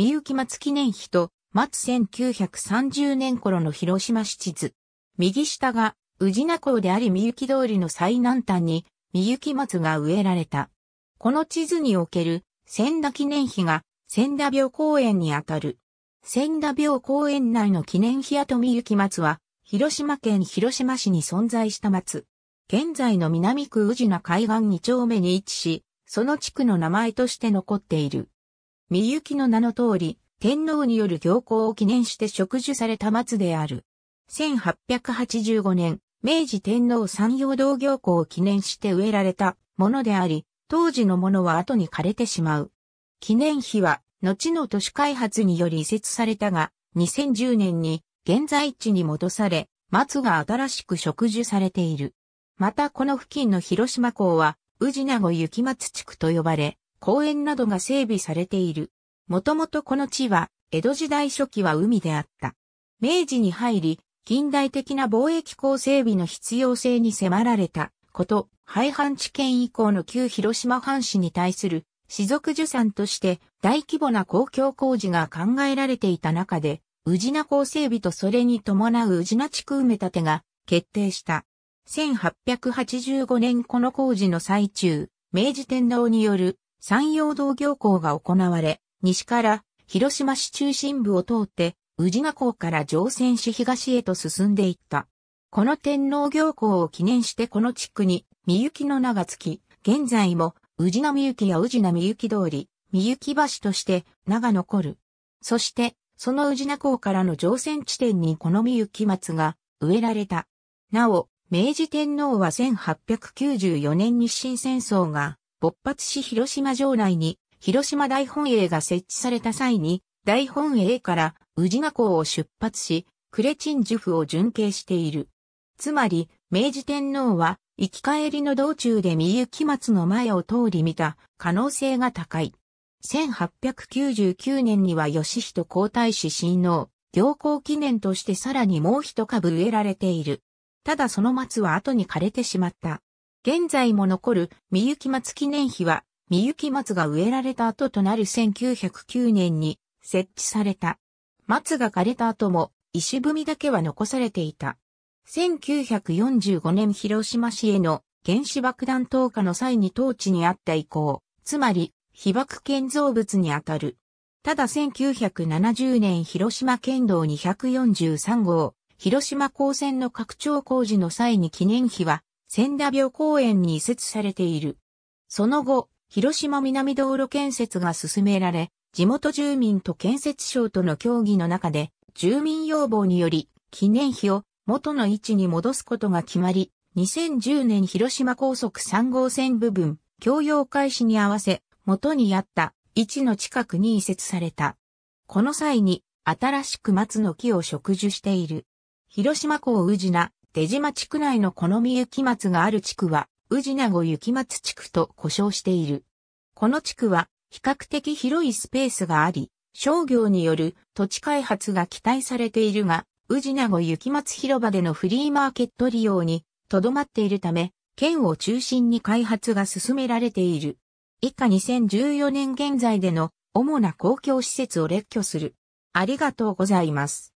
みゆき松記念碑と、松1930年頃の広島市地図。右下が、宇品港でありみゆき通りの最南端に、三幸松が植えられた。この地図における、千田記念碑が、千田病公園にあたる。千田病公園内の記念碑跡み幸松は、広島県広島市に存在した松。現在の南区宇品海岸2丁目に位置し、その地区の名前として残っている。みゆきの名の通り、天皇による行幸を記念して植樹された松である。1885年、明治天皇山陽道行幸を記念して植えられたものであり、当時のものは後に枯れてしまう。記念碑は、後の都市開発により移設されたが、2010年に現在地に戻され、松が新しく植樹されている。またこの付近の広島港は、宇品子雪松地区と呼ばれ、公園などが整備されている。もともとこの地は、江戸時代初期は海であった。明治に入り、近代的な貿易港整備の必要性に迫られたこと、廃藩置県以降の旧広島藩市に対する、士族受産として大規模な公共工事が考えられていた中で、宇品港整備とそれに伴う宇品地区埋め立てが決定した。1885年この工事の最中、明治天皇による山陽道行行が行われ、西から広島市中心部を通って、宇治名港から乗船し東へと進んでいった。この天皇行行を記念してこの地区に、みゆきの名が付き、現在も、宇治みゆきや宇治みゆき通り、みゆき橋として名が残る。そして、その宇治名港からの乗船地点にこのみゆき松が植えられた。なお、明治天皇は1894年日清戦争が勃発し広島城内に広島大本営が設置された際に、大本営から宇治河港を出発し、クレチン樹ュを巡警している。つまり、明治天皇は、行き帰りの道中で三雪松の前を通り見た可能性が高い。1899年には義人皇太子親王、行幸記念としてさらにもう一株植えられている。ただその松は後に枯れてしまった。現在も残る三雪松記念碑は、三雪松が植えられた後となる1909年に設置された。松が枯れた後も石踏みだけは残されていた。1945年広島市への原子爆弾投下の際に当地にあった遺構、つまり被爆建造物にあたる。ただ1970年広島県道243号、広島高専の拡張工事の際に記念碑は千田病公園に移設されている。その後、広島南道路建設が進められ、地元住民と建設省との協議の中で、住民要望により、記念碑を元の位置に戻すことが決まり、2010年広島高速3号線部分、共用開始に合わせ、元にあった位置の近くに移設された。この際に、新しく松の木を植樹している。広島港宇品、出島地区内の好み雪松がある地区は、宇治名護雪松地区と呼称している。この地区は、比較的広いスペースがあり、商業による土地開発が期待されているが、宇治名護雪松広場でのフリーマーケット利用にとどまっているため、県を中心に開発が進められている。以下2014年現在での主な公共施設を列挙する。ありがとうございます。